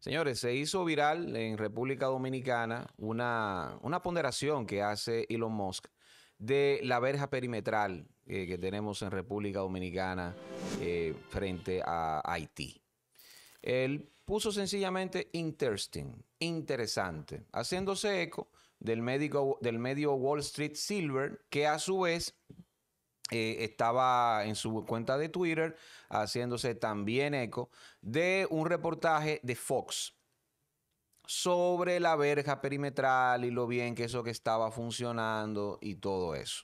Señores, se hizo viral en República Dominicana una, ponderación que hace Elon Musk de la verja perimetral eh, que tenemos en República Dominicana eh, frente a Haití. Él puso sencillamente interesting, interesante, haciéndose eco del, médico, del medio Wall Street Silver, que a su vez eh, estaba en su cuenta de Twitter haciéndose también eco de un reportaje de Fox sobre la verja perimetral y lo bien que eso que estaba funcionando y todo eso.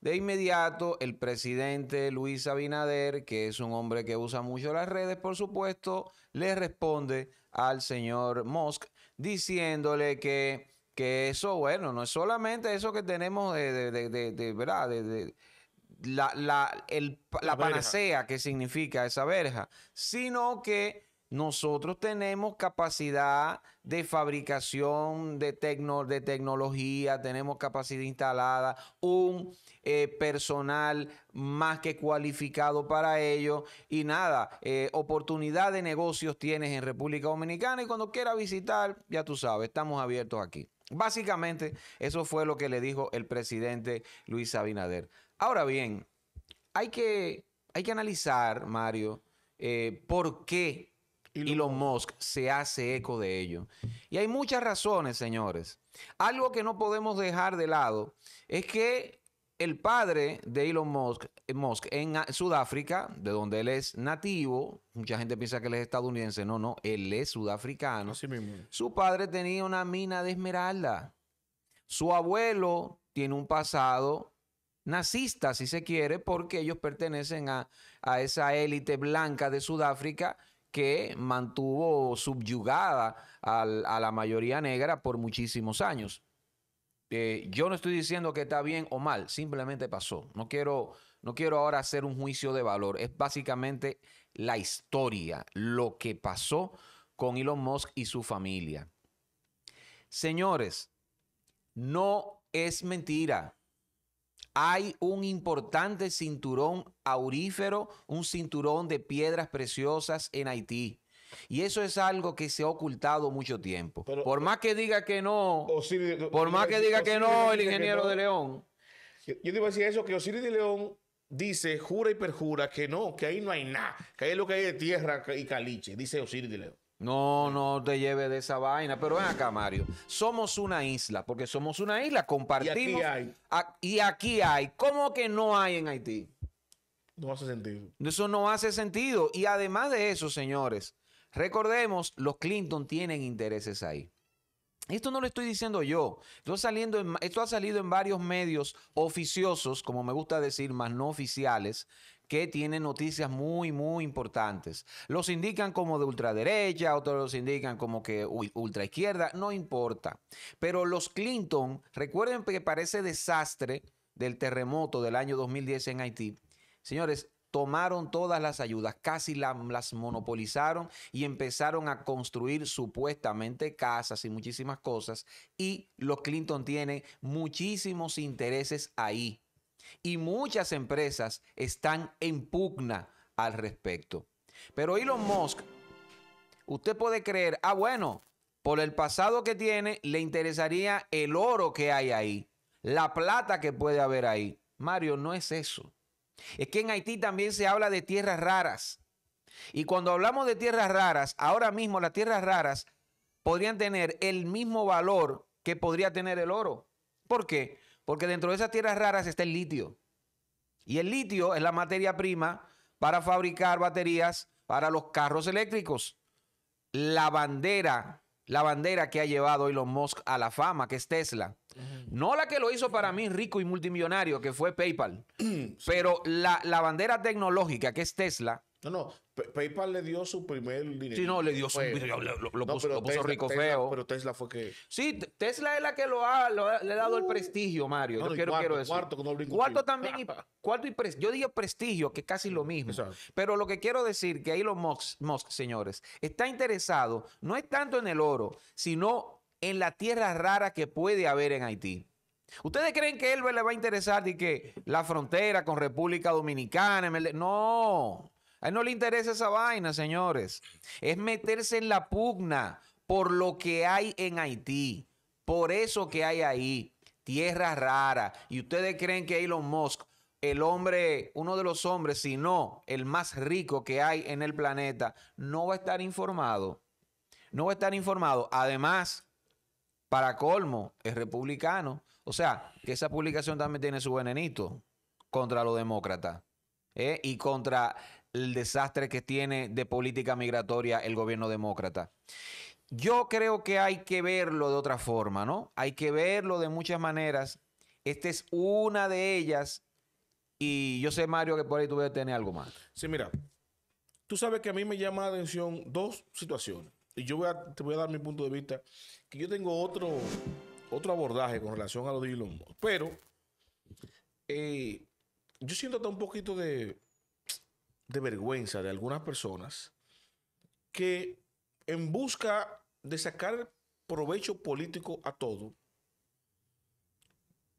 De inmediato, el presidente Luis Abinader, que es un hombre que usa mucho las redes, por supuesto, le responde al señor Musk diciéndole que, eso, bueno, no es solamente eso que tenemos de, de ¿verdad? de la, la, panacea que significa esa verja, sino que nosotros tenemos capacidad de fabricación de, de tecnología, tenemos capacidad instalada, un eh, personal más que cualificado para ello y nada, eh, oportunidad de negocios tienes en República Dominicana y cuando quiera visitar, ya tú sabes, estamos abiertos aquí. Básicamente, eso fue lo que le dijo el presidente Luis Abinader. Ahora bien, hay que, hay que analizar, Mario, eh, por qué Elon Musk se hace eco de ello. Y hay muchas razones, señores. Algo que no podemos dejar de lado es que el padre de Elon Musk, en Sudáfrica, de donde él es nativo, mucha gente piensa que él es estadounidense, no, no, él es sudafricano. Su padre tenía una mina de esmeralda. Su abuelo tiene un pasado nazistas, si se quiere, porque ellos pertenecen a, esa élite blanca de Sudáfrica que mantuvo subyugada a la mayoría negra por muchísimos años. Eh, yo no estoy diciendo que está bien o mal, simplemente pasó. No quiero, no quiero ahora hacer un juicio de valor. Es básicamente la historia, lo que pasó con Elon Musk y su familia. Señores, no es mentira. Hay un importante cinturón aurífero, un cinturón de piedras preciosas en Haití. Y eso es algo que se ha ocultado mucho tiempo. por eh, más que diga que no, por más que diga que no el ingeniero de León. Yo, yo, te iba a decir eso, que Osiris de León dice, jura y perjura, que no, que ahí no hay nada, que ahí es lo que hay de tierra y caliche, dice Osiris de León. No, no te lleves de esa vaina. Pero ven acá, Mario. Somos una isla, porque somos una isla, compartimos. Y aquí hay. y aquí hay. ¿Cómo que no hay en Haití? No hace sentido. Eso no hace sentido. Y además de eso, señores, recordemos, los Clinton tienen intereses ahí. Esto no lo estoy diciendo yo. esto ha salido en varios medios oficiosos, como me gusta decir, más no oficiales, que tienen noticias muy, muy importantes. Los indican como de ultraderecha, otros los indican como que ultraizquierda, no importa. Pero los Clinton, recuerden que para ese desastre del terremoto del año 2010 en Haití, señores, tomaron todas las ayudas, casi las monopolizaron y empezaron a construir supuestamente casas y muchísimas cosas. Y los Clinton tienen muchísimos intereses ahí y muchas empresas están en pugna al respecto. Pero Elon Musk, usted puede creer, ah bueno, por el pasado que tiene, le interesaría el oro que hay ahí, la plata que puede haber ahí. Mario, no es eso. Es que en Haití también se habla de tierras raras. Y cuando hablamos de tierras raras, ahora mismo las tierras raras podrían tener el mismo valor que podría tener el oro. ¿Por qué? Porque dentro de esas tierras raras está el litio. Y el litio es la materia prima para fabricar baterías para los carros eléctricos. La bandera, la bandera que ha llevado Elon Musk a la fama, que es Tesla. No la que lo hizo para mí rico y multimillonario, que fue PayPal. Pero la, la bandera tecnológica, que es Tesla, no, no, PayPal le dio su primer dinero. Sí, no, le dio su. Lo, puso, rico feo. Pero Tesla fue que. Sí, Tesla es la que lo ha, le ha dado el prestigio, Mario. yo quiero, cuarto, quiero Cuarto, cuarto también. Y, cuarto y prestigio. Yo digo prestigio, que es casi lo mismo. Pero lo que quiero decir que ahí Musk, Musk, señores, está interesado no es tanto en el oro, sino en la tierra rara que puede haber en Haití. ¿Ustedes creen que él le va a interesar que la frontera con República Dominicana? No. A él no le interesa esa vaina, señores. Es meterse en la pugna por lo que hay en Haití, por eso que hay ahí, tierra rara. Y ustedes creen que Elon Musk, el hombre, uno de los hombres, si no el más rico que hay en el planeta, no va a estar informado. No va a estar informado. Además, para colmo, es republicano. O sea, que esa publicación también tiene su venenito contra los demócratas ¿eh? y contra el desastre que tiene de política migratoria el gobierno demócrata. Yo creo que hay que verlo de otra forma, ¿no? Hay que verlo de muchas maneras. Esta es una de ellas y yo sé, Mario, que por ahí tú debes tener algo más. Sí, mira, tú sabes que a mí me llama la atención dos situaciones. Y yo voy a, te voy a dar mi punto de vista, que yo tengo otro, otro abordaje con relación a lo de Elon Pero eh, yo siento hasta un poquito de, de vergüenza de algunas personas que en busca de sacar provecho político a todo,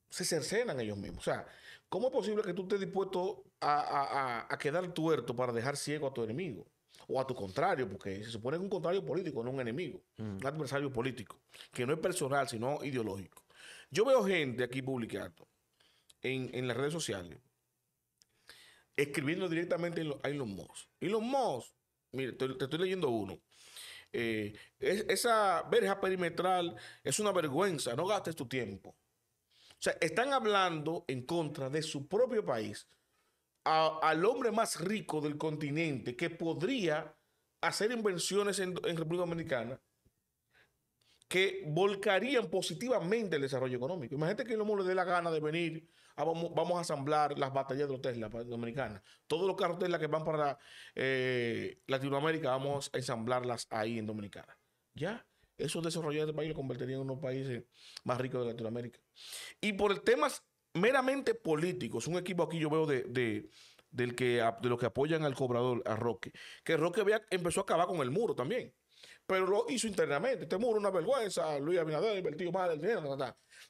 se cercenan ellos mismos. O sea, ¿cómo es posible que tú estés dispuesto a, quedar tuerto para dejar ciego a tu enemigo? o a tu contrario, porque se supone que un contrario político, no un enemigo, mm. un adversario político, que no es personal, sino ideológico. Yo veo gente aquí publicando en las redes sociales escribiendo directamente a Elon Y los Musk, mire, te, estoy leyendo uno. Eh, esa verja perimetral es una vergüenza, no gastes tu tiempo. O sea, están hablando en contra de su propio país, al hombre más rico del continente que podría hacer inversiones en, República Dominicana que volcarían positivamente el desarrollo económico. Imagínate que el hombre le dé la gana de venir Ah, vamos, a asamblar las batallas de los Tesla pues, dominicanas. Todos los carros Tesla que van para eh, Latinoamérica, vamos a ensamblarlas ahí en Dominicana. Ya, eso desarrolladores de este país lo convertirían en unos países más ricos de Latinoamérica. Y por temas meramente políticos, un equipo aquí yo veo de, del que, de los que apoyan al cobrador, a Roque, que Roque empezó a acabar con el muro también pero lo hizo internamente. Este muro una vergüenza, Luis Abinader el invertido más del dinero.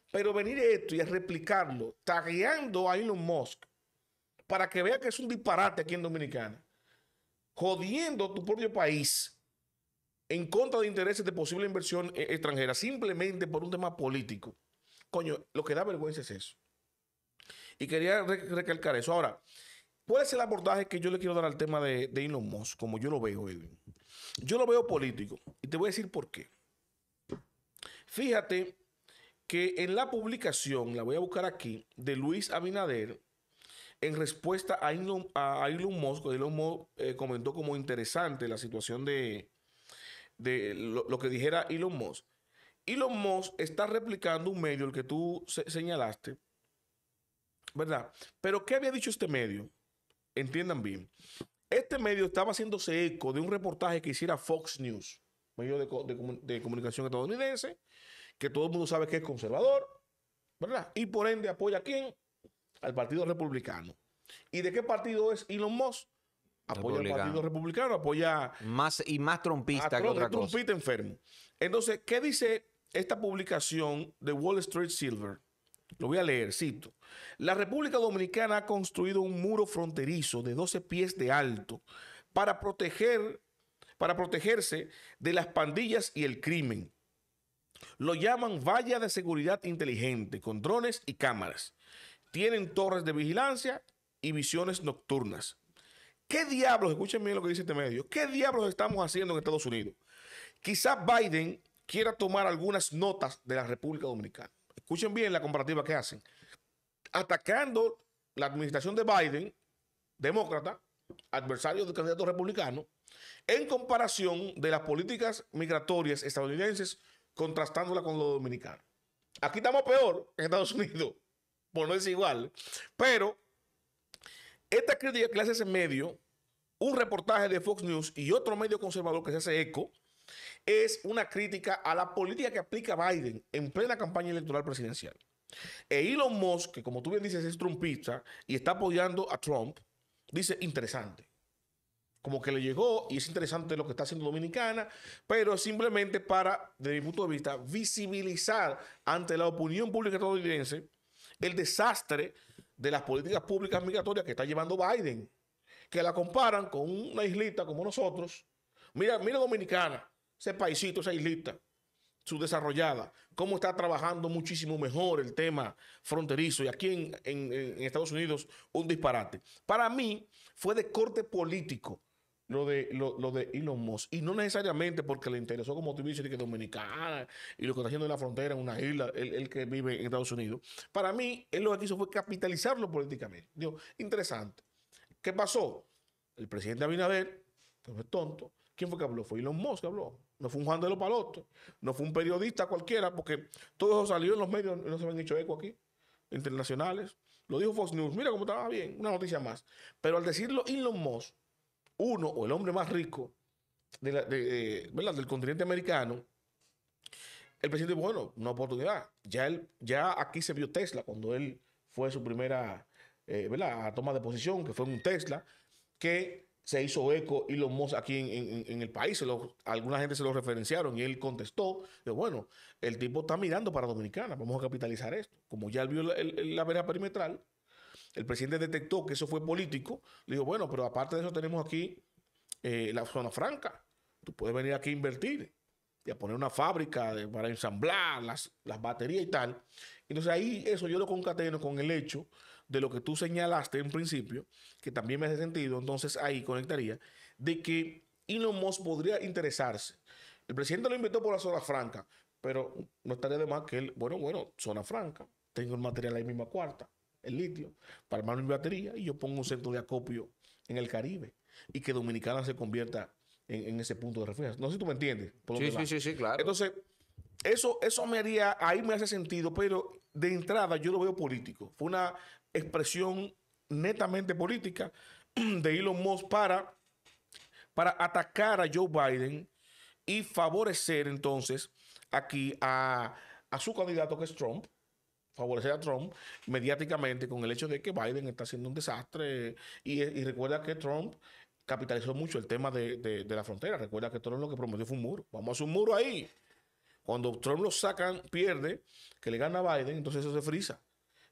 Pero venir esto y replicarlo, tagueando a Elon Musk, para que vea que es un disparate aquí en Dominicana, jodiendo tu propio país en contra de intereses de posible inversión eh, extranjera, simplemente por un tema político. Coño, lo que da vergüenza es eso. Y quería recalcar eso. Ahora, ¿cuál es el abordaje que yo le quiero dar al tema de, de Elon Musk, como yo lo veo, Edwin? Yo lo veo político y te voy a decir por qué. Fíjate que en la publicación, la voy a buscar aquí, de Luis Abinader, en respuesta a Elon, a Musk, Elon Musk eh, comentó como interesante la situación de, de lo, que dijera Elon Musk. Elon Musk está replicando un medio, el que tú señalaste, ¿verdad? Pero ¿qué había dicho este medio? Entiendan bien. Este medio estaba haciéndose eco de un reportaje que hiciera Fox News, medio de, comunicación estadounidense, que todo el mundo sabe que es conservador, ¿verdad? Y por ende apoya a quién? Al Partido Republicano. ¿Y de qué partido es Elon Musk? Apoya al Partido Republicano, apoya... Más y más trompista que otra cosa. enfermo. Entonces, ¿qué dice esta publicación de Wall Street Silver? Lo voy a leer, cito. La República Dominicana ha construido un muro fronterizo de 12 pies de alto para proteger para protegerse de las pandillas y el crimen. Lo llaman valla de seguridad inteligente con drones y cámaras. Tienen torres de vigilancia y visiones nocturnas. ¿Qué diablos, escuchen bien lo que dice este medio, qué diablos estamos haciendo en Estados Unidos? Quizá Biden quiera tomar algunas notas de la República Dominicana. Escuchen bien la comparativa que hacen. Atacando la administración de Biden, demócrata, adversario del candidato republicano, en comparación de las políticas migratorias estadounidenses, contrastándola con lo dominicano. Aquí estamos peor en Estados Unidos, por no decir igual, pero esta crítica que le hace ese medio, un reportaje de Fox News y otro medio conservador que se hace eco, es una crítica a la política que aplica Biden en plena campaña electoral presidencial. E Elon Musk, que como tú bien dices es trumpista y está apoyando a Trump, dice interesante. Como que le llegó y es interesante lo que está haciendo Dominicana, pero simplemente para, desde mi punto de vista, visibilizar ante la opinión pública estadounidense el desastre de las políticas públicas migratorias que está llevando Biden, que la comparan con una islita como nosotros. Mira, mira Dominicana, ese paisito, esa islita subdesarrollada, cómo está trabajando muchísimo mejor el tema fronterizo y aquí en, en, Estados Unidos un disparate. Para mí fue de corte político lo de, lo, de Elon Musk y no necesariamente porque le interesó, como tú que dominicana y lo que está haciendo en la frontera, en una isla, el, que vive en Estados Unidos. Para mí, él lo que hizo fue capitalizarlo políticamente. Digo, interesante. ¿Qué pasó? El presidente Abinader, que no es tonto, ¿quién fue que habló? Fue Elon Musk que habló no fue un Juan de los Palotes, no fue un periodista cualquiera, porque todo eso salió en los medios, no se me han hecho eco aquí, internacionales. Lo dijo Fox News, mira cómo estaba bien, una noticia más. Pero al decirlo Elon Musk, uno o el hombre más rico de del continente americano, el presidente dijo, bueno, una oportunidad. Ya, él, ya aquí se vio Tesla cuando él fue su primera eh, toma de posición, que fue un Tesla, que se hizo eco y los mozos aquí en, el país. lo, alguna gente se lo referenciaron y él contestó, bueno, el tipo está mirando para Dominicana, vamos a capitalizar esto. Como ya vio la, el, perimetral, el presidente detectó que eso fue político, le dijo, bueno, pero aparte de eso tenemos aquí eh, la zona franca, tú puedes venir aquí a invertir y a poner una fábrica para ensamblar las, las baterías y tal. Entonces ahí eso yo lo concateno con el hecho de lo que tú señalaste en principio, que también me hace sentido, entonces ahí conectaría, de que Elon Musk podría interesarse. El presidente lo invitó por la zona franca, pero no estaría de más que él, bueno, bueno, zona franca, tengo el material ahí misma cuarta, el litio, para armar mi batería y yo pongo un centro de acopio en el Caribe y que Dominicana se convierta en, ese punto de referencia. No sé si tú me entiendes. Por sí, sí, sí, sí, claro. Entonces, eso, eso me haría, ahí me hace sentido, pero de entrada yo lo veo político. Fue una expresión netamente política de Elon Musk para, para atacar a Joe Biden y favorecer entonces aquí a, su candidato que es Trump favorecer a Trump mediáticamente con el hecho de que Biden está haciendo un desastre. Y, recuerda que Trump capitalizó mucho el tema de, de, la frontera. Recuerda que todo lo que prometió fue un muro. Vamos a hacer un muro ahí. Cuando Trump lo sacan, pierde, que le gana a Biden, entonces eso se frisa.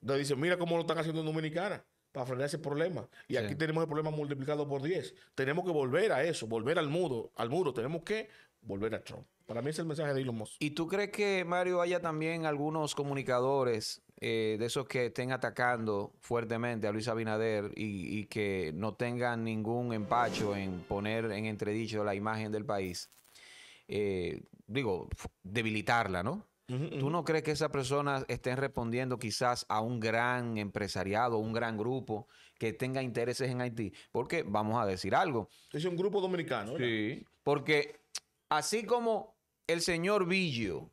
Entonces dice, mira cómo lo están haciendo en Dominicana para frenar ese problema. Y aquí tenemos el problema multiplicado por 10. Tenemos que volver a eso, volver al muro, al muro. Tenemos que volver a Trump. Para mí es el mensaje de Elon ¿Y tú crees que, Mario, haya también algunos comunicadores eh, de esos que estén atacando fuertemente a Luis Abinader y, y que no tengan ningún empacho en poner en entredicho la imagen del país? Eh, digo, debilitarla, ¿no? ¿Tú no crees que esas personas estén respondiendo quizás a un gran empresariado, un gran grupo que tenga intereses en Haití? Porque vamos a decir algo. Es un grupo dominicano. Sí, porque así como el señor Villo,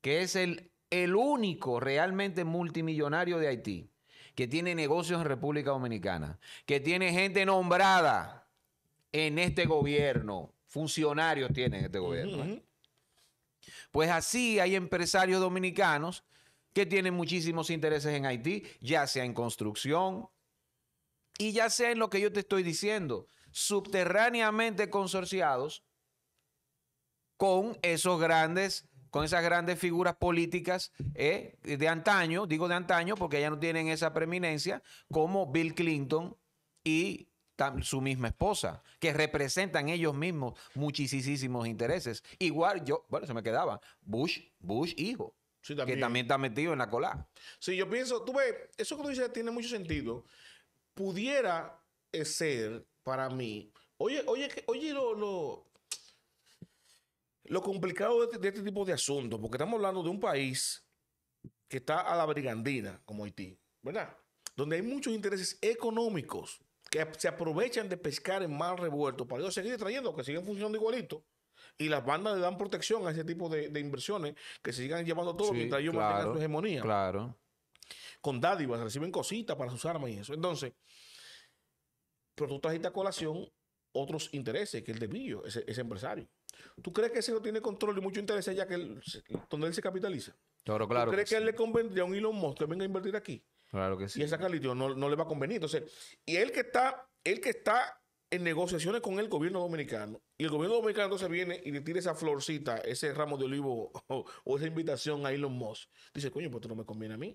que es el, el único realmente multimillonario de Haití, que tiene negocios en República Dominicana, que tiene gente nombrada en este gobierno funcionarios tienen este gobierno. Pues así hay empresarios dominicanos que tienen muchísimos intereses en Haití, ya sea en construcción y ya sea en lo que yo te estoy diciendo, subterráneamente consorciados con esos grandes con esas grandes figuras políticas eh, de antaño, digo de antaño porque ya no tienen esa preeminencia, como Bill Clinton y su misma esposa, que representan ellos mismos muchísimos intereses. Igual yo, bueno, se me quedaba, Bush, Bush hijo, que también está metido en la cola. Sí, yo pienso, tú ves, eso que tú dices tiene mucho sentido. Pudiera ser para mí, oye, oye, oye lo, complicado este, de este tipo de asuntos, porque estamos hablando de un país que está a la brigandina, como Haití, ¿verdad? Donde hay muchos intereses económicos que se aprovechan de pescar en mal revuelto para ellos seguir trayendo, que siguen funcionando igualito. Y las bandas le dan protección a ese tipo de, inversiones que se sigan llevando todo mientras ellos mantengan su hegemonía. Claro. Con dádivas, reciben cositas para sus armas y eso. Entonces, pero tú trajiste a colación otros intereses que el de Billo, ese, empresario. ¿Tú crees que ese no tiene control y mucho interés ya que donde él se capitaliza? Claro, claro. ¿Tú crees que, él le convendría a un Elon Musk que venga a invertir aquí? Claro que sí. Y esa calidad no, le va a convenir. Entonces, y él que está, que está en negociaciones con el gobierno dominicano, y el gobierno dominicano entonces viene y le tira esa florcita, ese ramo de olivo o, esa invitación a Elon Musk. Dice, coño, pues esto no me conviene a mí.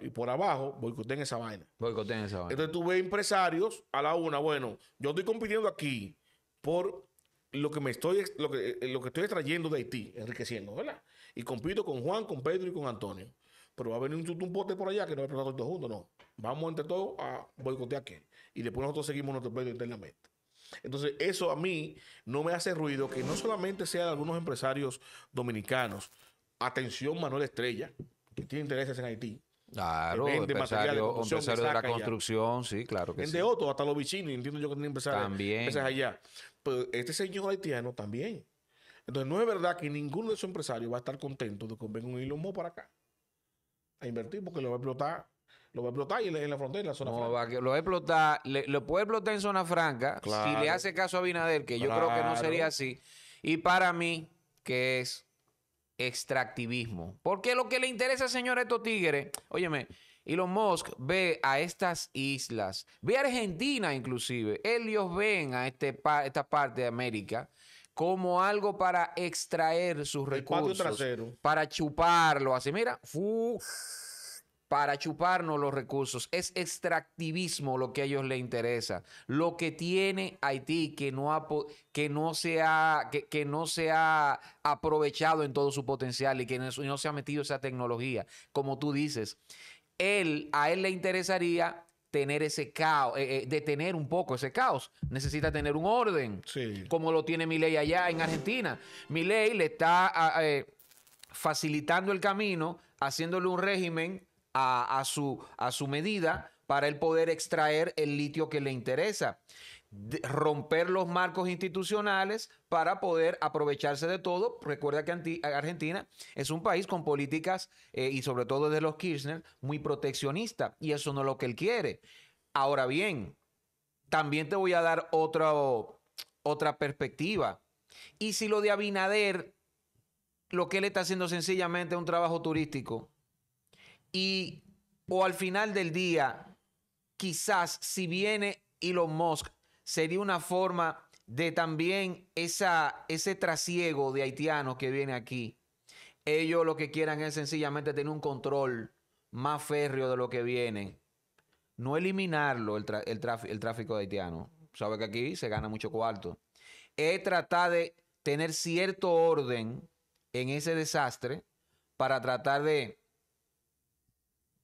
Y por abajo, boicoteen esa vaina. Boicoteen esa vaina. Entonces tú ves empresarios a la una, bueno, yo estoy compitiendo aquí por lo que me estoy lo que, eh, lo que estoy extrayendo de Haití, enriqueciendo, ¿verdad? Y compito con Juan, con Pedro y con Antonio. Pero va a venir un, un bote por allá que no va a explotar todos juntos, no. Vamos entre todos a boicotear aquel. Y después nosotros seguimos nuestro pleito internamente. Entonces, eso a mí no me hace ruido que no solamente sea de algunos empresarios dominicanos. Atención, Manuel Estrella, que tiene intereses en Haití. Claro, empresario, de, la construcción, sí, claro que sí. de otros, hasta los vecinos, entiendo yo que tiene empresarios también. allá. Pero este señor haitiano también. Entonces, no es verdad que ninguno de esos empresarios va a estar contento de que venga un hilo mo' para acá invertir porque lo va a explotar. Lo va a explotar y en la frontera, en la zona franca. lo va a explotar, lo puede explotar en zona franca si le hace caso a Binader, que yo creo que no sería así. Y para mí, que es extractivismo. Porque lo que le interesa, señor, a estos tigres, óyeme, Elon Musk ve a estas islas, ve a Argentina inclusive, ellos ven a este esta parte de América como algo para extraer sus recursos. Para chuparlo. Así, mira, para chuparnos los recursos. Es extractivismo lo que a ellos le interesa. Lo que tiene Haití que no, que no, se, ha, que, que no se aprovechado en todo su potencial y que no se ha metido esa tecnología. Como tú dices, él, a él le interesaría tener ese caos, eh, eh, detener un poco ese caos. Necesita tener un orden, como lo tiene mi ley allá en Argentina. mi ley le está ah, eh, facilitando el camino, haciéndole un régimen a, su, a su medida para el poder extraer el litio que le interesa romper los marcos institucionales para poder aprovecharse de todo. Recuerda que Argentina es un país con políticas eh, y sobre todo de los Kirchner muy proteccionista y eso no es lo que él quiere. Ahora bien, también te voy a dar otra perspectiva. Y si lo de Abinader, lo que él está haciendo sencillamente es un trabajo turístico y o al final del día, quizás si viene Elon Musk sería una forma de también esa, ese trasiego de haitianos que viene aquí. Ellos lo que quieran es sencillamente tener un control más férreo de lo que viene. No eliminarlo el, tráfico de haitianos. Sabe que aquí se gana mucho cuarto. Es tratar de tener cierto orden en ese desastre para tratar de,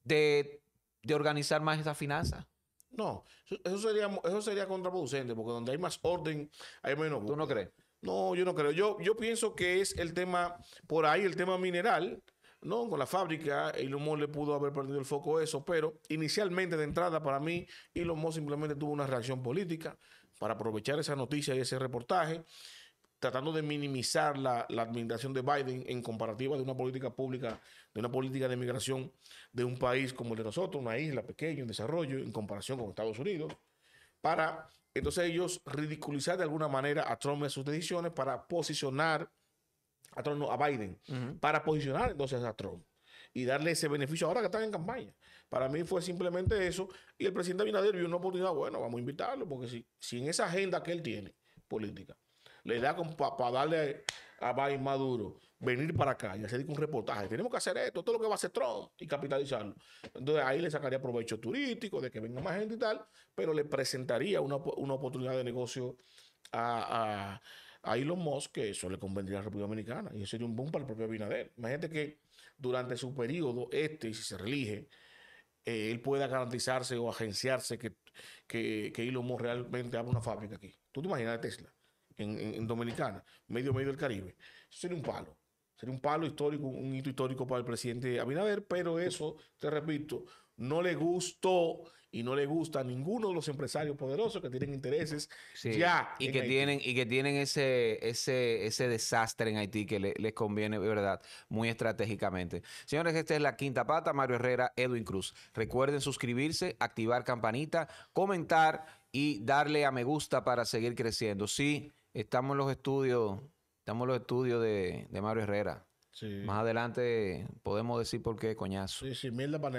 de, de organizar más esa finanza. No, eso sería, eso sería contraproducente, porque donde hay más orden, hay menos. ¿Tú no crees? No, yo no creo. Yo, yo pienso que es el tema, por ahí el tema mineral, ¿no? Con la fábrica, Elon Musk le pudo haber perdido el foco eso, pero inicialmente de entrada para mí, Elon Musk simplemente tuvo una reacción política para aprovechar esa noticia y ese reportaje tratando de minimizar la, la, administración de Biden en comparativa de una política pública, de una política de migración de un país como el de nosotros, una isla pequeña en desarrollo, en comparación con Estados Unidos, para entonces ellos ridiculizar de alguna manera a Trump en sus decisiones para posicionar a Trump, a Biden, para posicionar entonces a Trump y darle ese beneficio ahora que están en campaña. Para mí fue simplemente eso y el presidente Binader vio una oportunidad, bueno, vamos a invitarlo, porque si, si en esa agenda que él tiene política, le da para darle a Biden Maduro, venir para acá y hacer un reportaje. Tenemos que hacer esto, todo lo que va a hacer Trump y capitalizarlo. Entonces ahí le sacaría provecho turístico, de que venga más gente y tal, pero le presentaría una, oportunidad de negocio a, a, Elon Musk, que eso le convendría a la República Dominicana. Y eso sería un boom para el propio Abinader. Imagínate que durante su periodo, este, si se relige, eh, él pueda garantizarse o agenciarse que, que, Elon Musk realmente abra una fábrica aquí. ¿Tú te imaginas Tesla? en, Dominicana, medio medio del Caribe. Eso sería un palo. Sería un palo histórico, un hito histórico para el presidente Abinader, pero eso, te repito, no le gustó y no le gusta a ninguno de los empresarios poderosos que tienen intereses ya y que tienen y que tienen ese ese ese desastre en Haití que les conviene de verdad muy estratégicamente señores esta es la quinta pata Mario Herrera Edwin Cruz recuerden suscribirse activar campanita comentar y darle a me gusta para seguir creciendo sí Estamos en los estudios, estamos los estudios de, de Mario Herrera. Más adelante podemos decir por qué, coñazo. Sí, sí, mierda